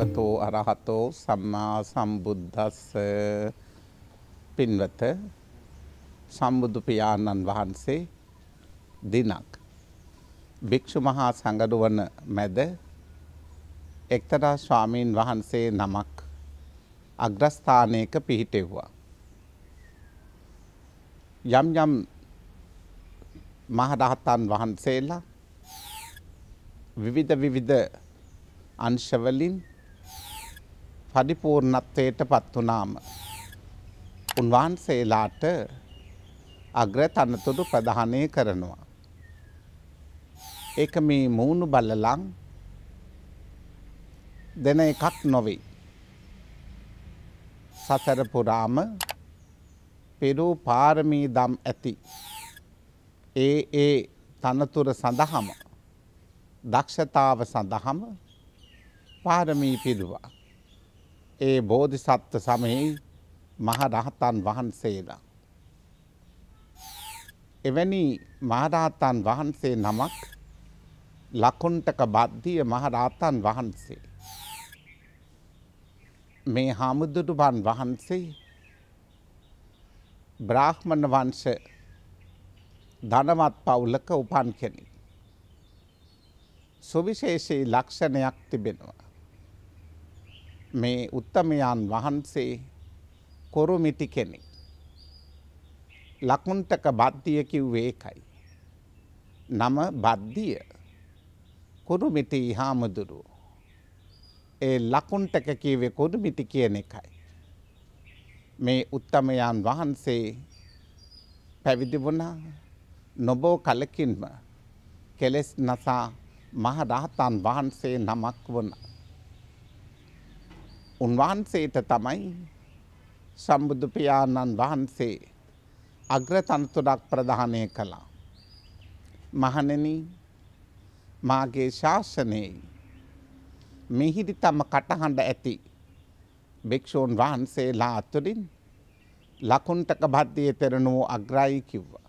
භගවතෝ අරහතෝ සම්මා සම්බුද්දස්ස පින්වත සම්බුදු පියාණන් වහන්සේ දිනක් භික්ෂු මහා සංගරුවන මැද එක්තරා ස්වාමීන් වහන්සේ නමක් අග්‍රස්ථානයක පිහිටෙව්වා. යම් යම් මහරහතන් වහන්සේලා විවිධ විවිධ අංශවලින් පරිපූර්ණත්වයට පත් වුණාම උන්වහන්සේලාට අග්‍ර තනතුරු ප්‍රධානය කරනවා. ඒක මේ මූුණු බලලං දෙන එකක් නොවේ. සසර පුරාම පෙරූ පාරමී දම් ඇති. ඒ ඒ තනතුර සඳහම දක්ෂතාව සඳහම පාරමී පිරුවා. ඒ බෝධිසත්ව සමයෙහි මහරහතන් වහන්සේලා. එවැනි මහරහතන් වහන්සේ නමක් ලකුන්ටක බද්ධිය මහරහතන් වහන්සේ. මේ හාමුදුරුවන් වහන්සේ බ්‍රාහ්මණ වංශ ධනවත් පවුලක උපන් කෙනෙක්. සුවිශේෂී ලක්ෂණයක් තිබෙනවා. මේ උත්තමයන් වහන්සේ කොරුමිටි කෙනෙක්. ලකුන්ටක බද්ධිය කිව්වේ ඒකයි. නම බද්ධිය කොරුමිටි හාමුදුරුව. ඒ ලකුන්ටක කිවේ කොරුමිටි කියන එකයි. මේ උත්තමයන් වහන්සේ පැවිදි වුණා නොබෝ කලකින්ම කෙලෙස් නසා මහරහතන් වහන්සේ නමක් වුණා. උන්වහන්සේට තමයි සම්බුදු පියාණන් වහන්සේ අග්‍ර තනතුරක් ප්‍රදානය කළා. මහණෙනි මාගේ ශාසනයේ මිහිරිතම කටහඬ ඇති භික්ෂූන් වහන්සේලා අතුරින් ලකුණ්ඨක භද්දයේ තෙරණුව අග්‍රයි කිව්වා.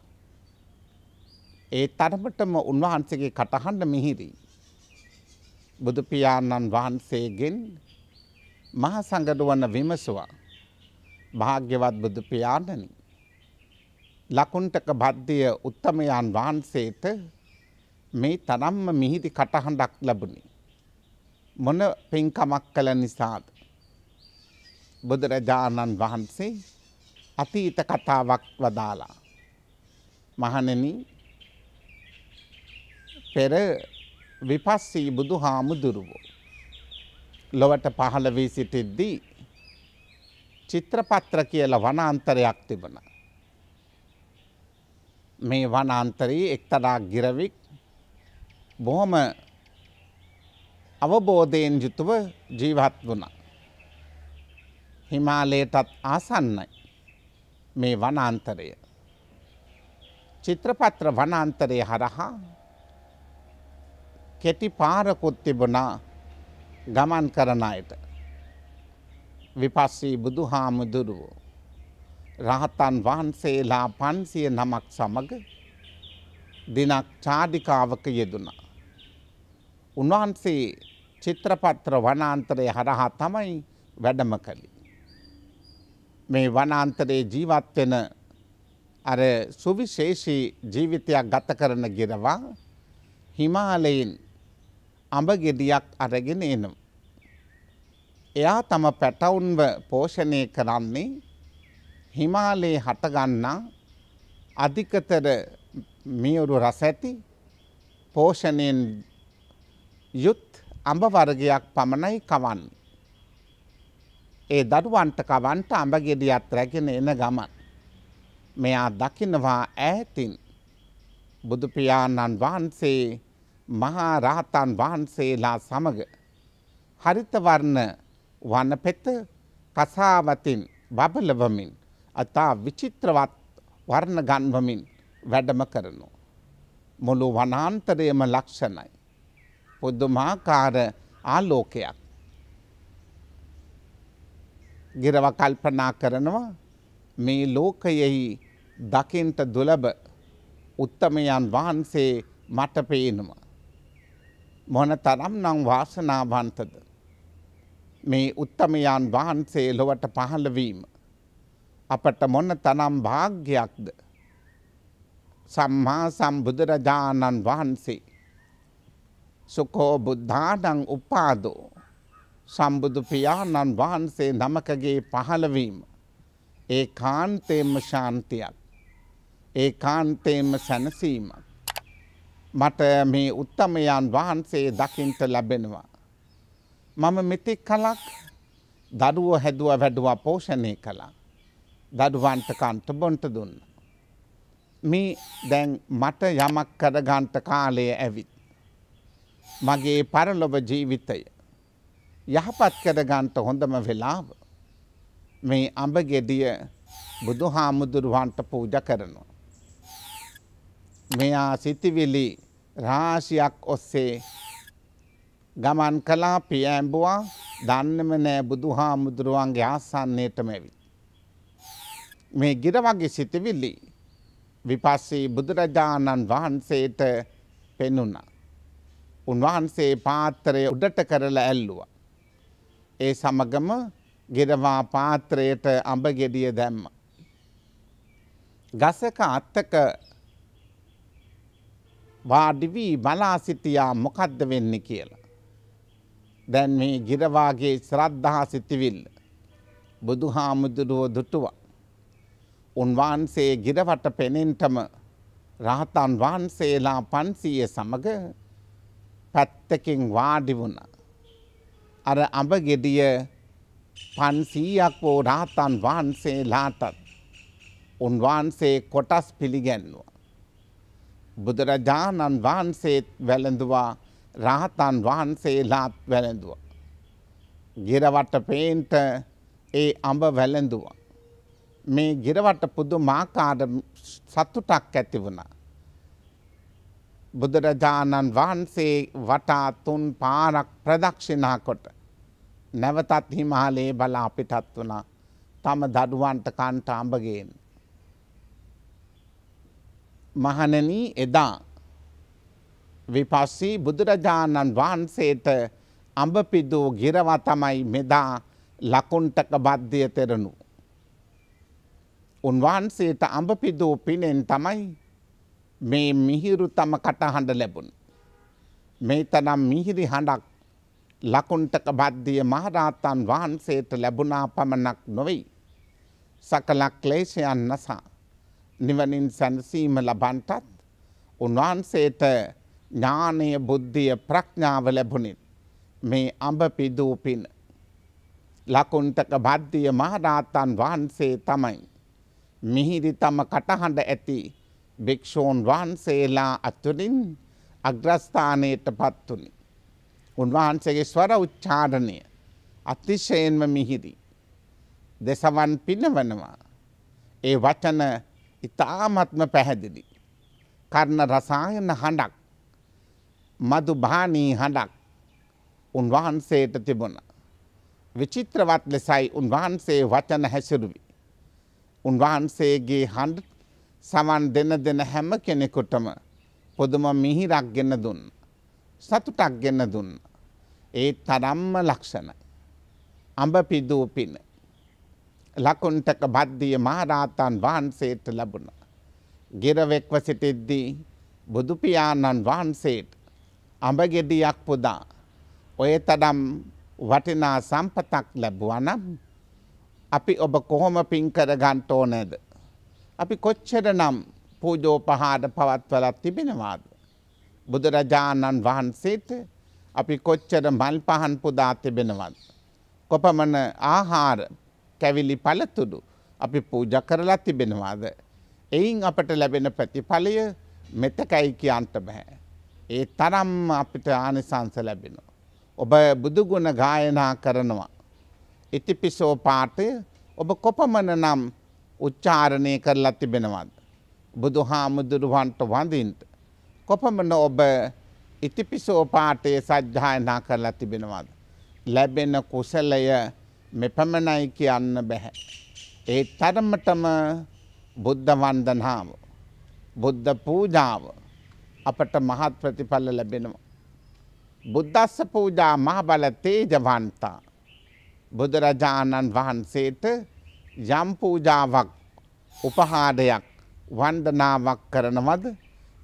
ඒ තරමටම උන්වහන්සේගේ කටහඬ මිහිරි. බුදු පියාණන් වහන්සේගෙන් මහා සංගට වන්න විමසවා භාග්‍යවත් බුදු පියාණනි ලකුණ්ටක බද්ධිය උත්තමයන් වහන්සේට මේ තරම්ම මිහිදි කටහඬක් ලැබුණි. මොන පින්කමක් කළ නිසාද. බුදුරජාණන් වහන්සේ අතීත කතාවක් වදාලා. මහනෙන පෙර විපස්සී බුදු හාමුදුරුවෝ. ලොවට පහළ වී සිටිද්දී චිත්‍රපත්‍ර කියල වනාන්තරයක් තිබන. මේ වනාන්තරයේ එක්තරා ගිරවික් බොහොම අවබෝධයෙන් යුතුව ජීවත් වුණ. හිමාලයටත් ආසන්නයි මේ වනාන්තරය. චිත්‍රපත්‍ර වනාන්තරය හරහා කෙටි පාරකුත් තිබනා ගමන් කරන අයට විපස්සී බුදු හාමුදුරුවෝ රහතන් වහන්සේලා පන්සිය නමක් සමග දිනක් චාඩිකාවක යෙදුණා. උන්වහන්සේ චිත්‍රපත්‍ර වනාන්තරය හරහා තමයි වැඩම කළි. මේ වනාන්තරයේ ජීවත්වෙන අර සුවිශේෂී ජීවිතයක් ගත කරන ගිරවා හිමාලයෙන් අඹ ගෙඩියක් අරගෙන එනවා. එයා තම පැටවුන්ව පෝෂණය කරන්නේ හිමාලයේ හටගන්නා අධිකතර මියුරු රස ඇති පෝෂණයෙන් යුත් අඹ වර්ගයක් පමණයි කවන්නේ. ඒ දරුවන්ට කවන්ට අඹ ගෙඩියත් රැගෙන එන ගමන් මෙයා දකින්නවා ඈතින් බුදු පියාණන් වහන්සේ මහා රහතන් වහන්සේලා සමග හරිතවර්ණ වනපෙත කසාවතින් බබලවමින් අතා විචිත්‍රවත් වර්ණගන්වමින් වැඩම කරනු. මුළු වනාන්තරයම ලක්ෂණයි. පුද්දුමාකාර ආලෝකයක්. ගිරව කල්පනා කරනවා මේ ලෝකයෙහි දකින්ට දුලබ උත්තමයන් වහන්සේ මට පේනවා. මොන තරම් නම් වාසනාවන්තද. මේ උත්තමයන් වහන්සේ ලොවට පහළවීම. අපට මොන තනම් භාග්‍යයක්ද. සම්මා සම්බුදුරජාණන් වහන්සේ. සුකෝ බුද්ධානං උපාදෝ. සම්බුදු පියාණන් වහන්සේ නමකගේ පහළවීම. ඒ කාන්තේම ශාන්තියක්. ඒ කාන්තේම සැනසීමක්. මට මේ උත්තමයන් වහන්සේ දකින්ට ලැබෙනවා. මම මෙතෙක් කලක් දරුව හැදුව වැඩුවා පෝෂණය කළා. දඩුවන්ට කන්ට බොන්ට දුන්න. මේ දැන් මට යමක් කරගන්ට කාලය ඇවිත්. මගේ පරලොව ජීවිතය. යහපත් කරගන්ට හොඳම වෙලාව. මේ අඹගෙඩිය බුදු හාමුදුරුවන්ට පූජ කරනවා. මෙයා සිතිවිලි රාශියක් ඔස්සේ ගමන් කලා පියෑඹවා දන්නම නෑ බුදු හාමුදුරුවන්ගේ ආසන්නේටම ඇවිත්. මේ ගිර වගේ සිතිවිල්ලි විපස්සේ බුදුරජාණන් වහන්සේට පෙනුණා. උන්වහන්සේ පාත්‍රය උඩට කරලා ඇල්ලුවා. ඒ සමගම ගෙරවා පාත්‍රයට අඹ ගෙඩිය දැම්ම. ගසක අත්තක වාඩිවී බලාසිටියා මොකක්ද වෙන්න කියලා. දැන් මේ ගිරවාගේ ශ්‍රද්ධහා සිතිවිල්ල. බුදු හාමුදුරුවෝ දුටුවා. උන්වහන්සේ ගිරවට පෙනෙන්ටම රහතන් වහන්සේලා පන්සීය සමඟ පැත්තකින් වාඩි වුණ. අර අඹ ගෙඩිය පන්සීයක් වෝ රහතන් වහන්සේලාටත් උන්වහන්සේ කොටස් පිළිගැන්වා. බුදුරජාණන් වහන්සේත් වැළඳවා රහතන් වහන්සේලාත් වැළඳුවා. ගිරවට පේන්ට ඒ අඹ වැළඳුවා. මේ ගිරවට පුදු මාකාර සතුටක් ඇති වුණා. බුදුරජාණන් වහන්සේ වටා තුන් පාරක් ප්‍රදක්ෂිනා කොට නැවතත් හිමාලයේ බලා අපිටත් වුණා තම දඩුවන්ට කන්ට අඹගේන්න. මහණනී එදා විපස්සී බුදුරජාණන් වහන්සේට අඹපිදූ ගිරවා තමයි මෙදා ලකුන්ටක බද්ධිය තෙරණු. උන්වහන්සේට අඹපිදූ පිනෙන් තමයි මේ මිහිරු තම කටහඬ ලැබුණ. මේ තනම් මිහිරි හඬක් ලකුන්ටක බද්ධිය මහරාතන් වහන්සේට ලැබුණා පමණක් නොවෙයි. සකලක් ලේෂයන් නසා. නිවනින් සැනසීම ලබන්ටත් උන්වහන්සේට ඥානය බුද්ධිය ප්‍රඥාව ලැබුණින් මේ අඹ පිදූ පින ලකුන්ටක බද්ධිය මහරහතන් වහන්සේ තමයි මිහිරි තම කටහඬ ඇති භික්ෂූන් වහන්සේලා අතුරින් අග්‍රස්ථානයට පත්තුනි. උන්වහන්සේගේ ස්වර උච්චාරණය අතිශයෙන්ම මිහිරි. දෙසවන් පිනවනවා. ඒ වචන ඉතාමත්ම පැහැදිලි. කර්ණ රසායන හඬක් මදු භානී හඬක් උන්වහන්සේට තිබුණ. විචිත්‍රවත් ලෙසයි උන්වහන්සේ වචන හැසිරුවි. උන්වහන්සේගේ හඬ සමන් දෙන දෙන හැම කෙනෙකුටම පොදුම මිහිරක් ගෙන දුන්න. සතුටක් ගෙන දුන්න. ඒ තරම්ම ලක්ෂණයි. අඹ පිදූ පින. ලකුණටක බද්ධිය මහරහතන් වහන්සේට ලැබුණ. ගිරවෙක්ව සිටිද්දී බුදුපියාණන් වහන්සේට අඹගෙඩියක් පුදා ඔය තරම් වටිනා සම්පතක් ලැබුවනම් අපි ඔබ කොහොම පින් කරගන්න ඕනේද? අපි කොච්චරනම් පූජෝපහාර පවත්වලා තිබෙනවාද? බුදුරජාණන් වහන්සේට අපි කොච්චර මල් පහන් පුදා තිබෙනවද? කොපමණ ආහාර කැවිලි පළතුඩු අපි පූජ කරලා තිබෙනවාද. එයින් අපට ලැබෙන ප්‍රතිඵලය මෙතකයි කියන්ට බැහැ. ඒ තරම් අපිට ආනිසංස ලැබෙනවා. ඔබ බුදුගුණ ගායනා කරනවා. ඉතිපිසෝ පාටය ඔබ කොපමණ නම් උච්චාරණය කරලා තිබෙනවද. බුදු හාමුදුරුවන්ට වඳින්ට. කොපමන ඔබ ඉතිපිසෝපාටයේ සජ්ජායනා කරලා තිබෙනවාද. ලැබෙන කුසලය මෙපමණයි කියන්න බැහැ. ඒ තරමටම බුද්ධ වන්දනාව බුද්ධ පූජාව අපට මහත් ප්‍රතිඵල ලැබෙනවා. බුද්දස්ස පූජා මහබල තේජවන්තා බුදුරජාණන් වහන්සේට යම් පූජාවක් උපහාරයක් වන්දනාවක් කරනවද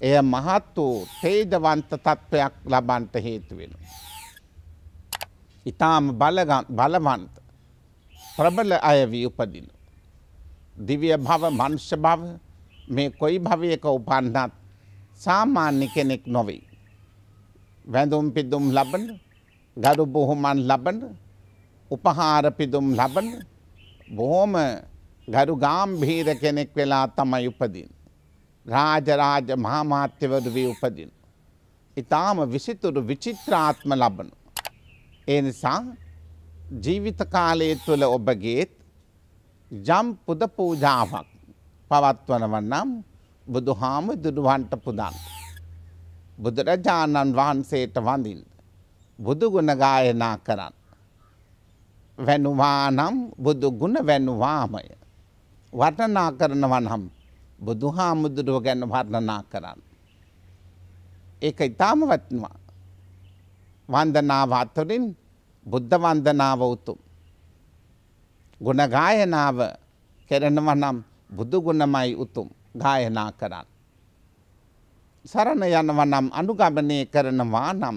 එය මහත් වූ තේජවන්ත තත්ත්වයක් ලබන්ට හේතු වෙනවා. ඊටාම බලවන්ත ප්‍රබල අය වී උපදින. දිව්‍ය භව මනුෂ්‍ය භව මේ කොයි භවයක උපන්නත් සාමාන්‍ය කෙනෙක් නොවේ. වැඳුම් පිදුම් ලබන ගරු බොහොමන් ලබන උපහාර පිදුම් ලබන බොහොම ගරු ගාම්භීර කෙනෙක් වෙලා තමයි උපදින්. රාජරාජ මහාමාත්‍යවරු වී උපදින්. ඉතාම විසිතුරු විචිත්‍රාත්ම ලබන. ඒ නිසා ජීවිත කාලය තුළ ඔබගේත් ජම් පුද පූජාවක් පවත්වනවන්නම් බුදුහාම දුරුවන්ට පුදන්. බුදුරජාණන් වහන්සේට වඳිල්. බුදුගුණ ගායනා කරන්න. වැනුවානම් බුදුගුණ වැනුවාමය. වටනා කරනවනම් බුදුහාමුදුරුව ගැන වර්ණනා කරන්න. ඒක ඉතාම වත්නවා. වන්දනාව අතුරින් බුද්ධ වන්දනාව උතුම්. ගුණ ගායනාව කෙරෙනව නම් බුදු ගුණමයි උතුම් ගායනා කරන්න. සරණ යනව නම් අනුගමනය කරනවා නම්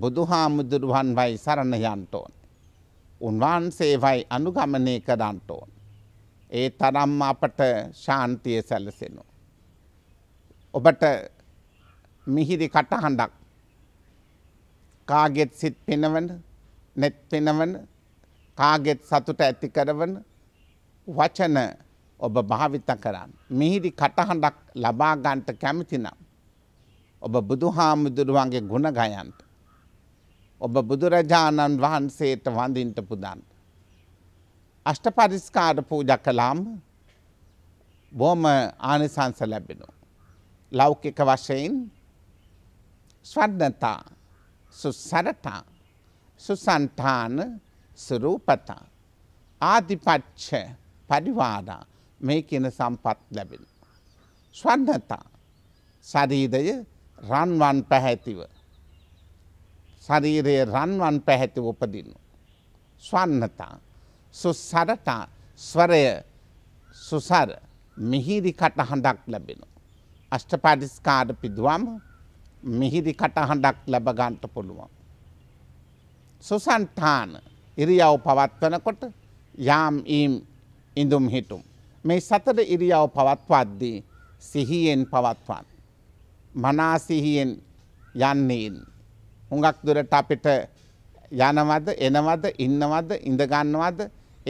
බුදුහාමුදුරුවන් වයි සරණ යන්ට ඕන. උන්වහන්සේවයි අනුගමනය කරන්ට ඕන. ඒ තරම් අපට ශාන්තිය සැලසෙනු. ඔබට මිහිරි කටහඬක් කාගෙත් සිත් පෙනවන නැත් පෙනවන කාගෙත් සතුට ඇති කරවන වචන ඔබ භාවිත කරන්න. මිහිරි කටහඬක් ලබාගන්ට කැමතිනම්. ඔබ බුදු හාමුදුරුවන්ගේ ගුණ ගයන්ට. ඔබ බුදුරජාණන් වහන්සේට වඳින්ට පුදන්ට. අෂ්ට පරිස්කාර පූජ කලාම් බෝම ආනිසංස ලැබෙනු. ලෞකික වශයෙන් ස්වර්ධතා සුසරතා සුසන්ඨාන සුරූපතා ආදිපච්ච පරිවාරා මේ කියන සම්පත් ලැබෙන. ස්වන්නතා ශරීරය රන්වන් පැහැතිව ශරීරයේ රන්වන් පැහැතිව උපදින්න. ස්වන්නතා සුසරතා ස්වරය සුසර මිහිරි කටහඬක් ලැබෙන. අෂ්ටපටිස්කාර පිදුවම මිහිරි කටහඬක් ලැබගන්ට පුළුවන්. සුසන්ඨාන ඉරියව් පවත්වනකොට යාම් ඊම් ඉඳුම් හිටුම්. මේ සතට ඉරියව් පවත්වද්දී සිහියෙන් පවත්වන්. මනාසිහියෙන් යන්නේන්. හුඟක් දුරට අපිට යනවද එනවද ඉන්නවද ඉඳගන්නවද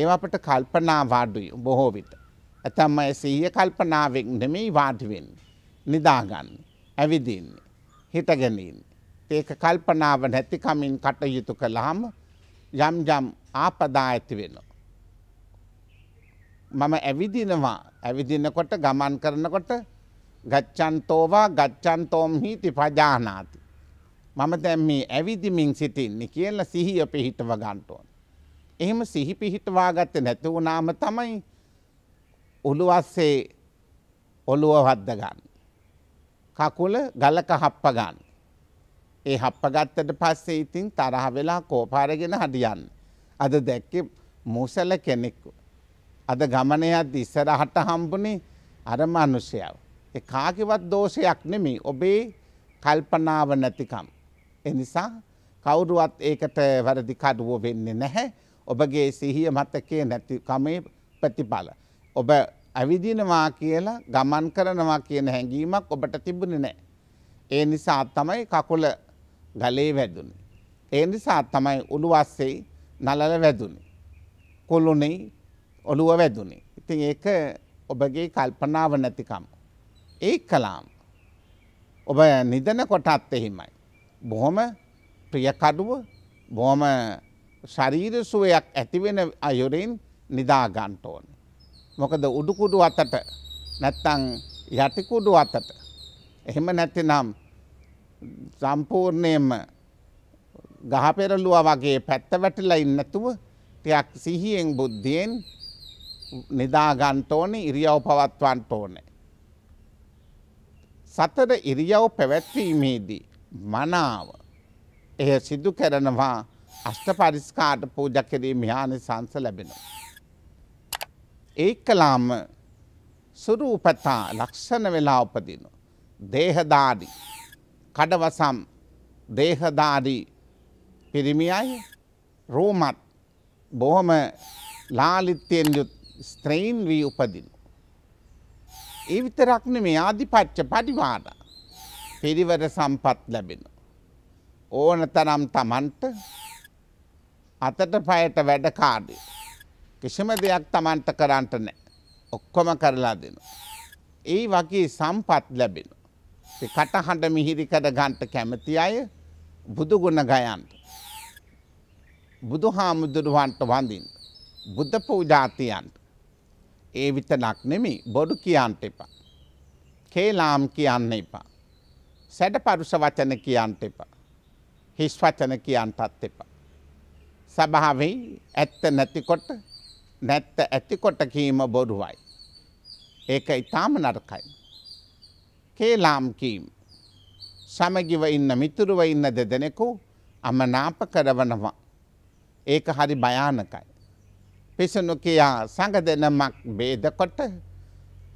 ඒවපට කල්පනා වාඩුයි බොහෝ විට. ඇතැම්ම සිහිය කල්පනාවෙක් නෙමෙයි වාඩිවෙන් නිදාගන්න ඇවිදින්නේ. හිටගෙනින්. ඒක කල්පනාව නැතිකමින් කටයුතු කළහම යම් යම් ආපදා ඇති වෙනවා. මම ඇවිදිනවා ඇවිදිනකොට ගමන් කරනකොට ගච්චන්තෝවා ගච්චන්තෝම් හිති පජානාති. මම දැන් මේ ඇවිදිමින් සිටින්නේ කියලා සිහිය පිහිටව ගන්ටෝන්. එහෙම සිහි පිහිටවා ගත්ත නැතිවුනාම තමයි ඔළුවස්සේ ඔළුව හද්ද ගන්න. කකුල ගලක හප්ප ගන්න. ඒ හප්ප ගත්තට පස්සේ ඉතින් තරහ වෙලා කෝපාරගෙන හදියන්න. අද දැක්කේ මූසල කෙනෙක්කු. අද ගමනයත් ඉස්සරහට හම්බුනේ අර මනුෂ්‍යයව. ඒ කාකිවත් දෝෂයක් නෙමේ ඔබේ කල්පනාව නැතිකම්. එනිසා කවුරුවත් ඒකට වැරදිකඩුව වෙන්නේ නැහැ. ඔබගේ සිහිය මතකේ නැති කමේ ප්‍රතිඵල. ඔබ ඇවිදිනවා කියලා ගමන් කරනවා කියන හැඟීමක් ඔබට තිබුණේ නැහැ. ඒ නිසා තමයි කකුල ගලේ වැදුනේ. ඒ නිසා තමයි උළුවස්සේ නලල වැදුනේ. කොළුනේ ඔළුව වැදුනේ. ඉතින් ඒක ඔබගේ කල්පනාව නැතිකම. ඒ කලාම. ඔබ නිදන කොටත් එහෙමයි. බොහොම ප්‍රියකඩුව බොහොම ශරීර සුවයක් ඇතිවෙන අයුරින් නිදාගන්ට ඕනේ. මොකද උඩුකුඩු අතට නැත්තං යටිකුඩු අතට එහෙම නැතිනම් සම්පූර්ණයම ගහපෙරලුව වගේ පැත්ත වැටිලා ඉන්නතුව ටයක් සිහියෙන් බුද්ධියෙන් නිදාගන්ට ඕන ඉරියව් පවත්වන්ට ඕනේ. සතර ඉරියව් පැවැත්වීමේදී මනාව එය සිදු කරනවා අෂ්ට පරිස්කාට පූජකිරීම යානි සංස ලැබෙනවා. ඒකලාම සුරූපතා ලක්ෂණ වෙලා උපදින. දේහදාරි කඩවසම් දේහදාරී පිරිමියයි රෝමත් බොහොම ලාලිත්‍යයෙන් යුත් ස්ත්‍රයින් වී උපදිනු. ඒ විතරක්න මේ ආධිපච්ච පඩිවාඩ පිරිවර සම්පත් ලැබෙන. ඕන තරම් තමන්ට අතට පයට වැඩකාඩේ. කිසිම දෙයක් තමන්ට කරන්නට නෑ. ඔක්කොම කරලා දෙන. ඒ වගේ සම්පත් ලැබෙන. කටහඬ මිහිරි කර ගන්ට කැමති අය බුදුගුණ ගයන්ට. බුදු හාමුදුරුවන්ට වඳින්. බුද්ධ පූජාතියන්ට. ඒ විතනක් නෙමි බොඩු කියන්ට එපා. කේලාම් කියන්න එපා. සැඩ පරුස වචන කියන්ට එපා. හිස් වචන කියන්ටත් එපා. සභාවෙයි ඇත්ත නැතිකොට නැත්ත ඇතිකොට කීම බොරුවයි. ඒක ඉතාම නරකයි. කේලාම් කීම් සමගිව ඉන්න මිතුරුව ඉන්න දෙදෙනෙකු අමනාප කරවනවා. ඒක හරි භයානකයි. පිසනු කියා සඟ දෙනමක් බේදකොට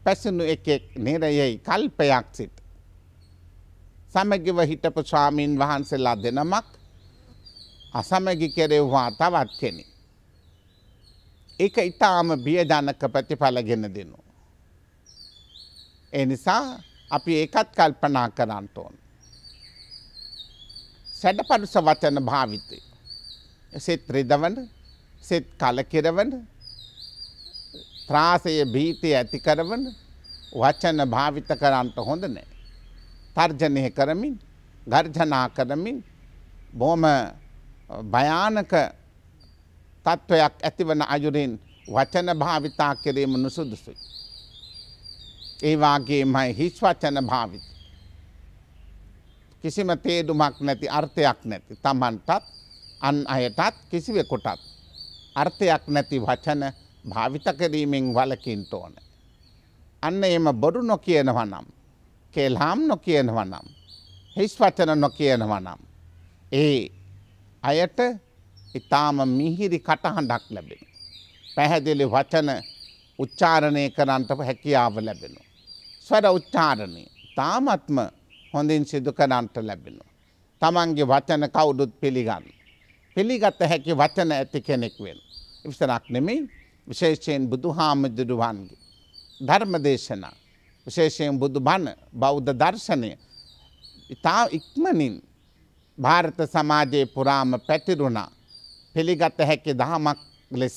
පැසනු එකෙක් නිරයෙයි කල්පයක් සිට. සමගිව හිටපු ස්වාමීන් වහන්සේලා දෙනමක් අසමගි කෙරෙව්වා තවත් කෙනෙක්. ඒක ඉතාම බියජනක ප්‍රතිඵල ගෙන දෙනු. ඒ නිසා අපි ඒකත් කල්පනා කරන්නට ඕන. සැඩපරුස වචන භාවිතය. සෙත් රිදවන සෙත් කලකිරවන ත්‍රාසය භීතය ඇතිකරවන වචන භාවිත කරන්නට හොඳ නෑ. තර්ජනය කරමින් ගර්ජනා කරමින් බොහොම භයානක තත්ත්වයක් ඇතිවන අයුරින් වචන භාවිතා කිරීම නුසුදුසුයි. ඒවාගේ මයි හිස් වචන භාවිත. කිසිම තේදුමක් නැති අර්ථයක් නැති තමන්ටත් අන් අයටත් කිසිවෙකොටත්. අර්ථයක් නැති වචන භාවිත කිරීමෙන් වලකින්ට ඕන. අන්න එම බොරු නොකියනවා නම් කෙල්හාම් නොකියනවා නම් හිස් වචන නොකියනවා නම් ඒ අයට ඉතාම මිහිරි කටහඬක් ලැබෙන. පැහැදිලි වචන උච්චාරණය කරන්ට හැකියාව ලැබෙනු. ස්වර උච්චාරණය තාමත්ම හොඳින් සිදු කරන්ට ලැබෙනු. තමන්ගේ වචන කවුඩුත් පිළිගන්න. පිළිගත හැකි වචන ඇති කෙනෙක් වෙන. ඉවිසරක් නෙමේ විශේෂයෙන් බුදු හාමුදුරුවන්ගේ. ධර්ම දේශනා විශේෂයෙන් බුදු බණ බෞද්ධ දර්ශනය ඉතා ඉක්මනින් භාරත සමාජයේ පුරාම පැතිරුණා පිළිගත හැකි දහමක් ලෙස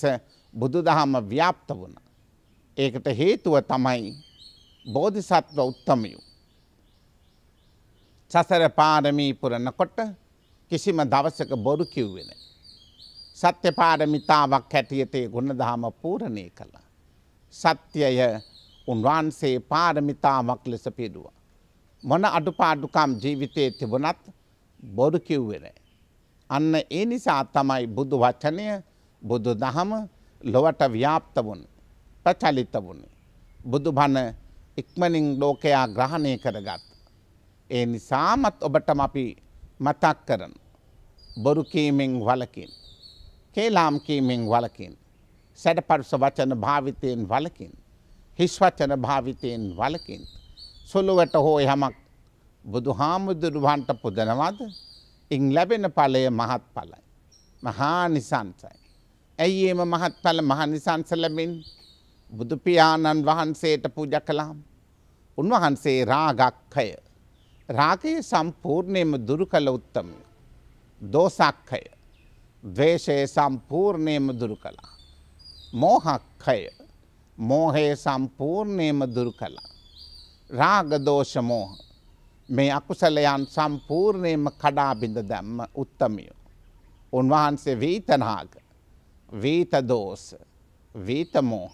බුදු දහම ව්‍යාප්ත වුණ. ඒකට හේතුව තමයි බෝධිසත්ව උත්තමයු. සසර පාරමී පුරණකොට කිසිම දවසක බොරු කිව්වෙන. සත්‍ය පාරමිතාවක් හැටියතේ ගුණදහම පූරණය කළ. සත්‍යය උන්වහන්සේ පාරමිතාවක් ලෙස පිරුවා. මොන අඩුපාඩුකම් ජීවිතයේ තිබුණත් බොරු කිව්වෙනෑ. අන්න ඒ නිසා තමයි බුදු වචනය බුදු දහම ලොවට ව්‍යාප්ත වුණ ප්‍රචලිත වුණේ. බුදු බණ ඉක්මනින් ලෝකයා ග්‍රහණය කරගත්. ඒ නිසාමත් ඔබටම අපි මතක් කරන. බොරු කීමෙන් වලකින්. කේලාම් කීමෙන් වලකින්. සැඩපරුස වචන භාවිතයෙන් වලකින්. හිස් වචන භාවිතයෙන් වලකින්. සොළුවට හෝ යමක් බුදු හාමුදුරුවන්ට පුදනවද ඉන් ලැබෙන ඵලය මහත් ඵලයි. මහා නිසංසයි. ඇයි ඒම මහත් ඵල මහනිසංස ලැබෙන් බුදුපියාණන් වහන්සේට පූජ කලාම්. උන්වහන්සේ රාගක්කය. රාගය සම්පූර්ණයම දුරු කළ උත්තමය. දෝසක්කය. දවේශය සම්පූර්ණයම දුරු කළා. මෝහක්කය. මෝහය සම්පූර්ණයම දුරු කළා. රාගදෝෂ මෝහ. මේ අකුසලයන් සම්පූර්ණයම කඩාබිඳ දැම්ම උත්තමියෝ. උන්වහන්සේ වීතනාග වීතදෝස වීතමෝහ.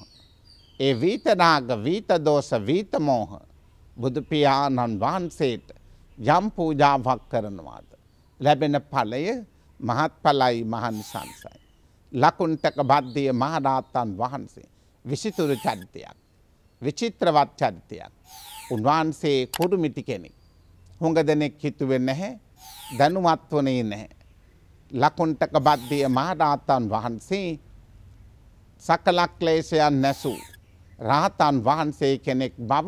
ඒ වීතනාග වීතදෝස වීතමෝහ බුදුපියාණන් වහන්සේට යම් පූජාවක් කරනවාද. ලැබෙන පලය මහත්ඵලයි මහන්සංසයි. ලකුන්ටක බද්ධිය මහරාත්තන් වහන්සේ විසිතුරු චරිතයක්. විචිත්‍රවත් චරිතයක්. උන්වහන්සේ කුරුමිටි කෙනෙක්. හොඟ දෙනෙක් හිතුවේ නැහැ දැනුවත් වනේ නැහැ. ලකුණ්ටක බද්ධිය මහරහතන් වහන්සේ සකලක්ලේශයන් නැසූ රහතන් වහන්සේ කෙනෙක් බව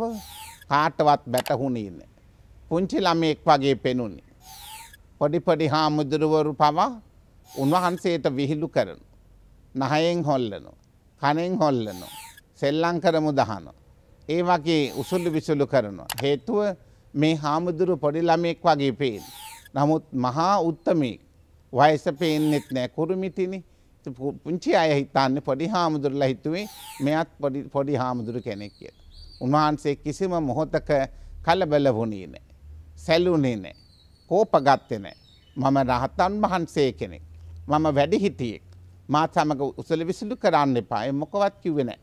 කාටවත් බැටහුණේ නැහැ. පුංචි ළමයෙක් වගේ පෙනුනේ. පොඩි පොඩි හාමුදුරුවරු පවා උන්වහන්සේට විහිළු කරනු. නහයෙන් හොල්ලනු. කනෙන් හොල්ලනු. සෙල්ලං කරමු දහනු. ඒ වගේ උසුල්ලු විසුලු කරනවා. හේතුව මේ හාමුදුරු පොඩි ළමෙක් වගේ පේන. නමුත් මහා උත්තමෙක් වයස පේන්නෙත් නෑ කුරුමිතිනි පුංචි අය හිතන්න පොඩි හාමුදුරලා හිතුවේ මෙයත් පොඩි හාමුදුරු කෙනෙක් කිය. උන්වහන්සේ කිසිම මොහොතක කලබල වුණේ නෑ. සැලුනේ නෑ. කෝපගත්තේ නෑ. මම රහතන් වහන්සේ කෙනෙක්. මම වැඩිහිටියෙක්. මාත් සමග උසල විසුලු කරන්න එපා. මොකවත් කිව්වේ නෑ.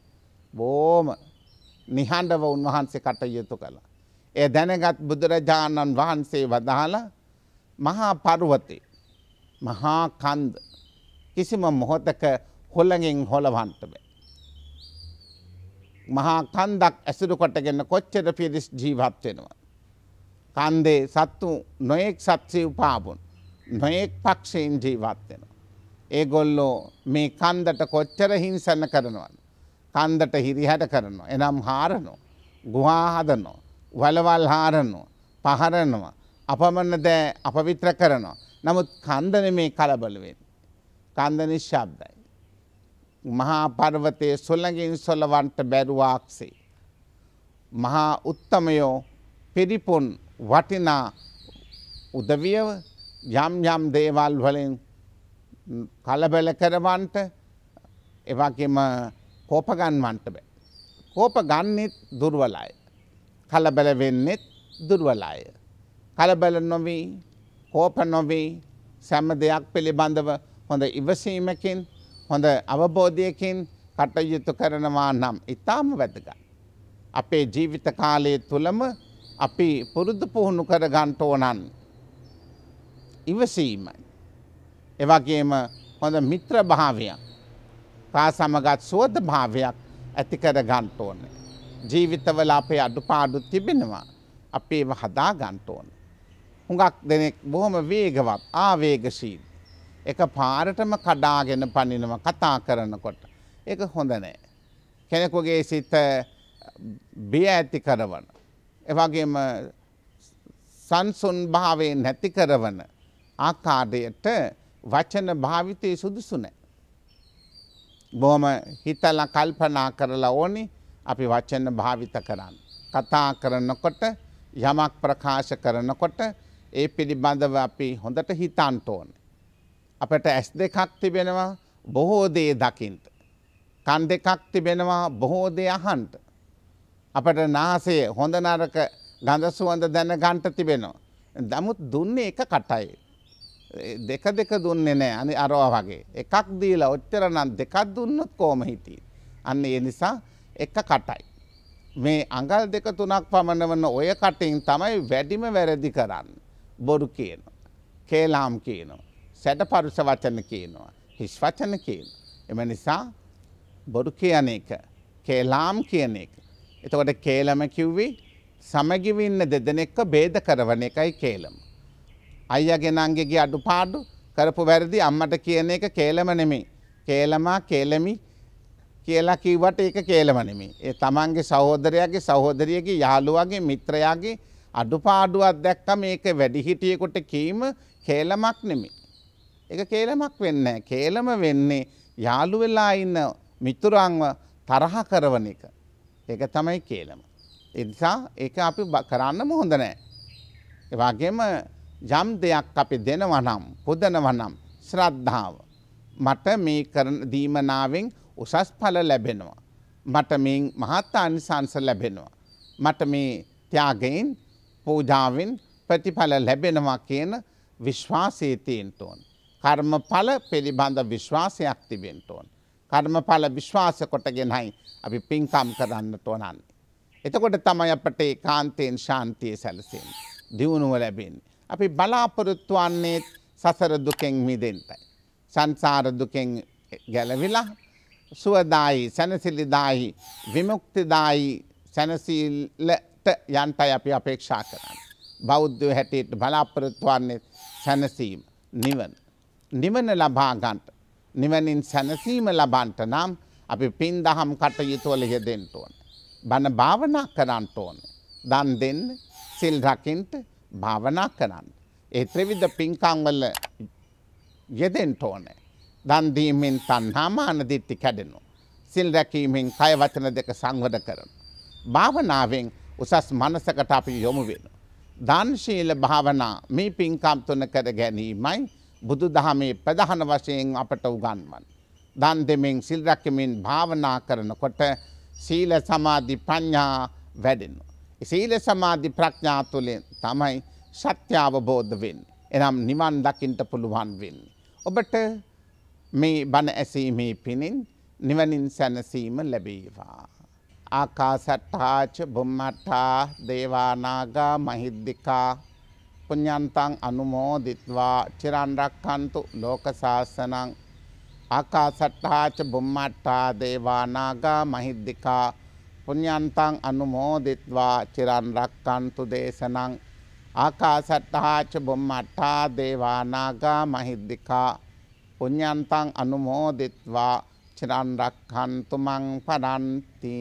බොහොම නිහඬව උන්වහන්සේ කටයුතු කළා. ඒ දැනගත් බුදුරජාණන් වහන්සේ වදාළ මහා පරුවතේ මහා කන්ද කිසිම මොහොතක හොළඟින් හොලවන්ට බෑ. මහා කන්දක් ඇසුරු කොටගෙන කොච්චර පිරිස් ජීවත්වෙනවා. කන්දේ සත්තු නොයෙක් සත්සය උපාබුන් නොයෙක් පක්ෂයෙන් ජීවත්වෙනවා. ඒගොල්ලෝ මේ කන්දට කොච්චර හිංසන්න කරනවන්. කන්දට හිරිහැට කරනවා එනම් හාරනෝ ගුහා හදනෝ වලවල් හාරනවා. පහරනවා. අපමණ දෑ අපවිත්‍ර කරනවා. නමුත් කන්දන මේ කලබලවෙන්. කන්ද නිශ්ශබ්දයි. මහා පර්වතය සොල්ලඟින් සොලවන්ට බැරුවාක්සේ. මහා උත්තමයෝ පිරිපුන් වටිනා උදවියව යම් යම් දේවල් වලින් කලබල කරවන්ට එවගේම කෝප ගන්නවන්ට බෑ. කෝප ගන්නෙත් දුර්වලයි. කලබල වෙන්නෙත් දුර්වලය. කලබල නොවී කෝප නොවී සැම දෙයක් පිළිබඳව හොඳ ඉවසීමකින් හොඳ අවබෝධයකින් කටයුතු කරනවා නම් ඉතාම වැදගත්. අපේ ජීවිත කාලය තුළම අපි පුරුදු පුහුණු කර ගන්ටෝනන් ඉවසීමයි. එවගේම හොඳ මිත්‍ර භාවයක් කා සමගත් සුවද භාවයක් ඇතිකර ගන්ටෝනේ. ජීවිතවල අපේ අඩුපාඩු තිබෙනවා. අපි ඒව හදා ගන්ට ඕන. හුඟක් දෙනෙක් බොහොම වේගවත් ආවේගශීල්. එක පාරටම කඩාගෙන පනිනව කතා කරනකොට. ඒක හොඳ නෑ. කෙනෙකුගේ සිත බිය ඇති කරවන. එවගේම සංසුන් භාවයෙන් නැති කරවන ආකාරයට වචන භාවිතය සුදුසු නෑ. බොහොම හිතලා කල්පනා කරලා ඕනි අපි වචන භාවිත කරන්න. කතා කරනකොට යමක් ප්‍රකාශ කරනකොට ඒ පිළිබඳව අපි හොඳට හිතන්ට ඕන. අපට ඇස් දෙකක් තිබෙනවා බොහෝදේ දකිින්ට. කන් දෙකක් තිබෙනවා බොහෝදේ අහන්ට. අපට නාසේ හොඳ නරක ගඳ සුවඳ දැන ගන්ට තිබෙනවා. දමුත් දුන්නේ එක කටයි. දෙක දෙක දුන්නේ නෑ අනි අරවා වගේ. එකක් දීලා ඔච්චර නම් දෙකක් දුන්නත් කෝම හිතී. අන්න ඒ නිසා එක කටයි. මේ අඟල් දෙක තුනක් පමණ වන ඔය කටින් තමයි වැඩිම වැරදි කරන්න. බොරු කියන. කේලාම් කියනවා. සැට පරුස වචන කියනවා. හිස් වචන කියන. එම නිසා බොරු කියන එක. කේලාම් කියන එක. එතකොට කේලම කිව්වේ සමගිවින්න දෙදෙනෙක්ක බේද කරවන එකයි කේලම. අයියගෙනන්ගේගේ අඩු පාඩු කරපු වැරදි අම්මට කියන එක කේලම නෙමේ. කේලමා කේලමි කියලා කිව්වට ඒක කේලම නෙමෙයි. ඒ තමන්ගේ සහෝදරයාගේ සහෝදරියගේ යාළුවාගේ මිත්‍රයාගේ අඩුපාඩුවක් දැක්කම ඒක වැඩිහිටියෙකුට කීම කේලමක් නෙමෙයි. ඒක කේලමක් වෙන්නේ කේලම වෙන්නේ යාළු වෙලා ඉන්න මිතුරන්ව තරහ කරවන එක. ඒක තමයි කේලම. ඒ නිසා ඒක අපි කරන්නම හොඳ නැහැ. ඒ වගේම යම් දෙයක් අපි දෙනවා නම් පුදනවා නම් ශ්‍රද්ධාව මට මේ කරන දීමනාවෙන් උසස් පල ලැබෙනවා. මට මේ මහත්තා අනිසංස ලැබෙනවා. මට මේ ත්‍යාගයෙන් පූජාවෙන් ප්‍රතිඵල ලැබෙනවා කියන විශ්වාසයේ තියෙන්ට ඕන. කර්මඵල පිළිබඳ විශ්වාසයක් තිබෙන්ට ඕන. කර්මඵල විශ්වාස කොටගෙනයි අපි පින්කම් කරන්න ඕනන්නේ. එතකොට තමයි අපට කාන්තයෙන් ශාන්තිය සැලසෙන්. දියුණුව ලැබෙන්නේ. අපි බලාපොරොත්තු වන්නේ සසර දුකෙන් මිදෙන්ටයි. සංසාර දුකෙන් ගැලවිලා සුවදායි සැනසිලිදායි විමුක්තිදායි සැනසීලට යන්ටයි අපි අපේක්ෂා කරන්න. බෞද්ධ හැටියට බලාපොරොත්තුවන්නේ සැනසීම නිවන. නිවන ලබාගන්ට නිවනින් සැනසීම ලබන්ට නම් අපි පින් දහම් කටයුතුවල යෙදෙන්ට ඕන. බණ භාවනා කරන්ට ඕන. දන් දෙන්න සිල් රකින්ට භාවනා කරන්න. ඒ ත්‍රවිධ පින්කංවල යෙදෙන්ට ඕනේ. දන්දීමෙන් තන්හාමාන දිත්ති කැඩෙනු. සිල් රැකීමෙන් කය වචන දෙක සංවධ කරන. භාවනාවෙන් උසස් මනසකට අපි යොමු වෙන. දානශීල භාවනා මේ පින්කම් තුන කර ගැනීමයි බුදු දහමේ ප්‍රධාන වශයෙන් අපට උගන්වන්. දන් දෙමින් සිල්රැකමින් භාවනා කරනකොට සීල සමාධි ප්‍රඥා වැඩෙන. සීල සමාධි ප්‍රඥා තුළින් තමයි සත්‍ය අවබෝධ වෙන්න. එනම් නිවන් දකිින්ට පුළුවන් වෙන්න. ඔබට මේ බණ ඇසීමේ පිණින් නිවනින් සැනසීම ලැබේවා. ආකාසට්ඨාච බුම්මට්ඨා දේවානාගා මහිද්దికා පුඤ්ඤන්තං අනුමෝදිත්වා චිරන් රක්ඛන්තු ලෝක සාසනං ආකාසට්ඨාච බුම්මට්ඨා දේවානාගා මහිද්దికා පුඤ්ඤන්තං අනුමෝදිත්වා චිරන් රක්ඛන්තු දේශනං ආකාසට්ඨාච බුම්මට්ඨා දේවානාගා මහිද්దికා පුඤ්ඤන්තං අනුමෝදිත්වා චිරන් රක්ඛන්තු මං පරන්ති